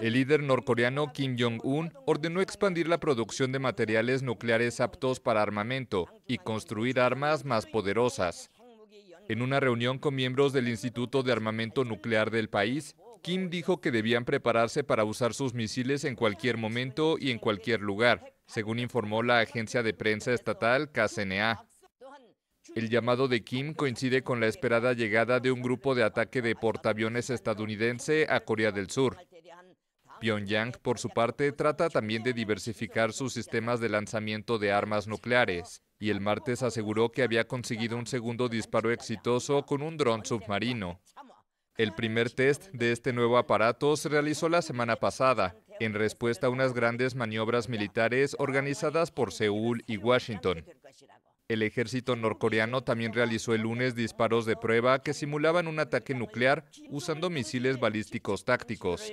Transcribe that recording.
El líder norcoreano Kim Jong-un ordenó expandir la producción de materiales nucleares aptos para armamento y construir armas más poderosas. En una reunión con miembros del Instituto de Armamento Nuclear del país, Kim dijo que debían prepararse para usar sus misiles en cualquier momento y en cualquier lugar, según informó la agencia de prensa estatal KCNA. El llamado de Kim coincide con la esperada llegada de un grupo de ataque de portaaviones estadounidense a Corea del Sur. Pyongyang, por su parte, trata también de diversificar sus sistemas de lanzamiento de armas nucleares, y el martes aseguró que había conseguido un segundo disparo exitoso con un dron submarino. El primer test de este nuevo aparato se realizó la semana pasada, en respuesta a unas grandes maniobras militares organizadas por Seúl y Washington. El ejército norcoreano también realizó el lunes disparos de prueba que simulaban un ataque nuclear usando misiles balísticos tácticos.